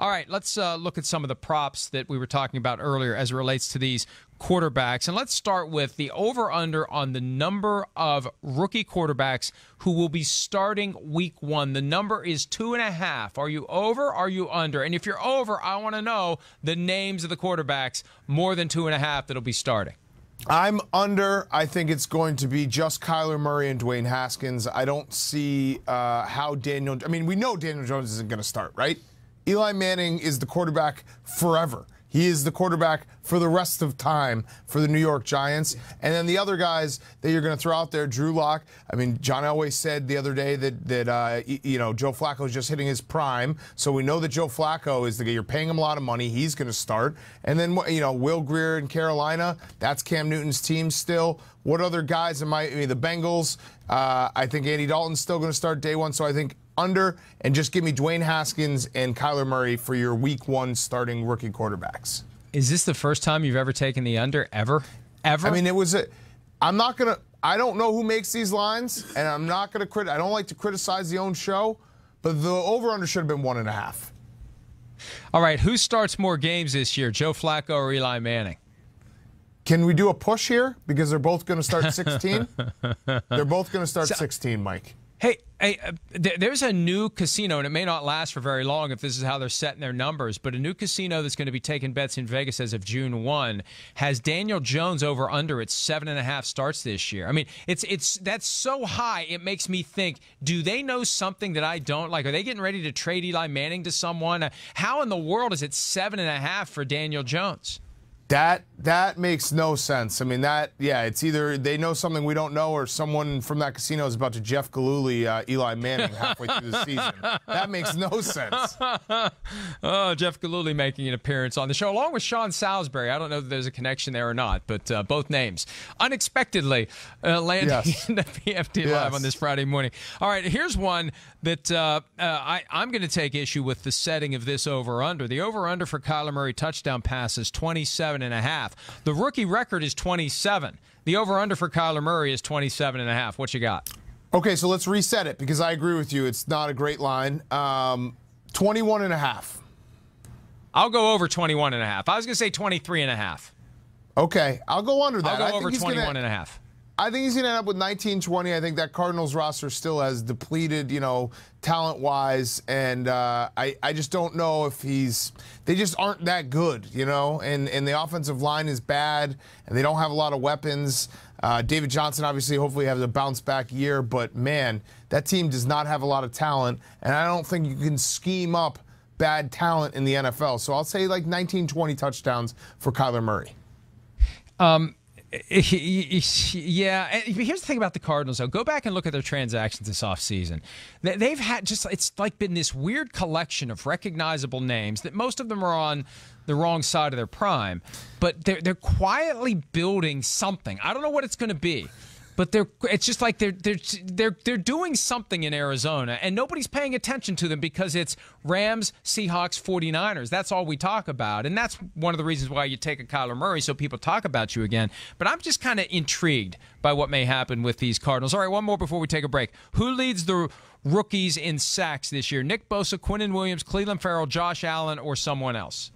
All right, let's uh, look at some of the props that we were talking about earlier as it relates to these quarterbacks. And let's start with the over under on the number of rookie quarterbacks who will be starting week one. The number is two and a half. Are you over? Are you under? And if you're over, I want to know the names of the quarterbacks more than two and a half that'll be starting. I'm under. I think it's going to be just Kyler Murray and Dwayne Haskins. I don't see uh, how Daniel. I mean, we know Daniel Jones isn't going to start, right? Eli Manning is the quarterback forever. He is the quarterback for the rest of time for the New York Giants. And then the other guys that you're going to throw out there, Drew Lock. I mean, John Elway said the other day that that uh, you know Joe Flacco is just hitting his prime, so we know that Joe Flacco is the guy. You're paying him a lot of money. He's going to start. And then you know Will Greer in Carolina. That's Cam Newton's team still. What other guys am I? I mean, the Bengals. Uh, I think Andy Dalton's still going to start day one. So I think under, and just give me Dwayne Haskins and Kyler Murray for your week one starting rookie quarterbacks. Is this the first time you've ever taken the under ever? Ever? I mean, it was a. I'm not gonna. I don't know who makes these lines, and I'm not gonna crit. I don't like to criticize the own show, but the over under should have been one and a half. All right, who starts more games this year, Joe Flacco or Eli Manning? Can we do a push here because they're both going to start 16? they're both going to start so, 16, Mike. Hey, hey uh, th- there's a new casino, and it may not last for very long if this is how they're setting their numbers, but a new casino that's going to be taking bets in Vegas as of June 1 has Daniel Jones over under at seven and a half starts this year. I mean, it's it's that's so high, it makes me think do they know something that I don't? Like, are they getting ready to trade Eli Manning to someone? Uh, how in the world is it seven and a half for Daniel Jones? That that makes no sense. I mean, that yeah, it's either they know something we don't know, or someone from that casino is about to Jeff Galooly uh, Eli Manning halfway through the season. That makes no sense. oh, Jeff Galooly making an appearance on the show along with Sean Salisbury. I don't know that there's a connection there or not, but uh, both names unexpectedly uh, landing yes. in the PFT yes. live on this Friday morning. All right, here's one that uh, uh, I, I'm going to take issue with the setting of this over under. The over under for Kyler Murray touchdown passes 27 27 and a half. The rookie record is 27. The over under for Kyler Murray is 27 and a half. What you got? Okay, so let's reset it because I agree with you. It's not a great line. Um, 21 and a half. I'll go over 21 and a half. I was going to say 23 and a half. Okay, I'll go under that. I'll go I over 21 gonna, and a half. I think he's going to end up with 19, 20. I think that Cardinals roster still has depleted, you know, talent wise. And uh, I, I just don't know if he's, they just aren't that good, you know, and, and the offensive line is bad and they don't have a lot of weapons. Uh, David Johnson obviously hopefully has a bounce back year, but man, that team does not have a lot of talent. And I don't think you can scheme up bad talent in the NFL. So I'll say like 19, 20 touchdowns for Kyler Murray. Um, Yeah, here's the thing about the Cardinals though. Go back and look at their transactions this offseason. They've had just it's like been this weird collection of recognizable names that most of them are on the wrong side of their prime, but they're they're quietly building something. I don't know what it's going to be but they're it's just like they're they're they're they're doing something in Arizona and nobody's paying attention to them because it's Rams, Seahawks, 49ers. That's all we talk about. And that's one of the reasons why you take a Kyler Murray so people talk about you again. But I'm just kind of intrigued by what may happen with these Cardinals. All right, one more before we take a break. Who leads the rookies in sacks this year? Nick Bosa, Quinnen Williams, Cleveland Farrell, Josh Allen, or someone else?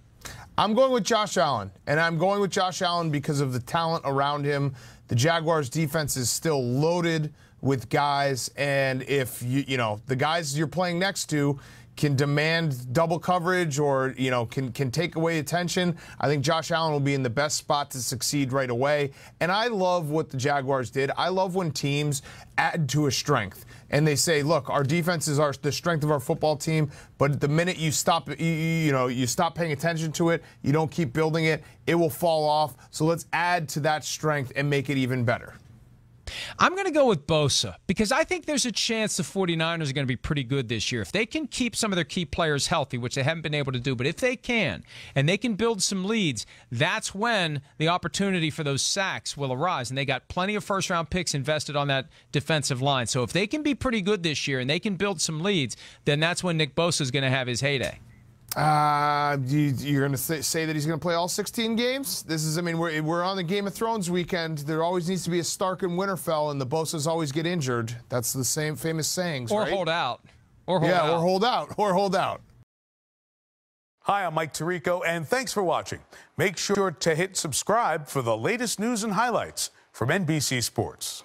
I'm going with Josh Allen, and I'm going with Josh Allen because of the talent around him, the Jaguars defense is still loaded with guys, and if you you know the guys you're playing next to, can demand double coverage or you know can can take away attention. I think Josh Allen will be in the best spot to succeed right away. And I love what the Jaguars did. I love when teams add to a strength and they say, "Look, our defense is our the strength of our football team, but the minute you stop you, you know, you stop paying attention to it, you don't keep building it, it will fall off. So let's add to that strength and make it even better." I'm going to go with Bosa because I think there's a chance the 49ers are going to be pretty good this year. If they can keep some of their key players healthy, which they haven't been able to do, but if they can and they can build some leads, that's when the opportunity for those sacks will arise. And they got plenty of first round picks invested on that defensive line. So if they can be pretty good this year and they can build some leads, then that's when Nick Bosa is going to have his heyday. Uh, you, are going to say, say, that he's going to play all 16 games? This is, I mean, we're, we're on the Game of Thrones weekend. There always needs to be a Stark and Winterfell, and the Bosa's always get injured. That's the same famous sayings. Or right? hold out. Or hold yeah, out. or hold out. Or hold out. Hi, I'm Mike Tirico, and thanks for watching. Make sure to hit subscribe for the latest news and highlights from NBC Sports.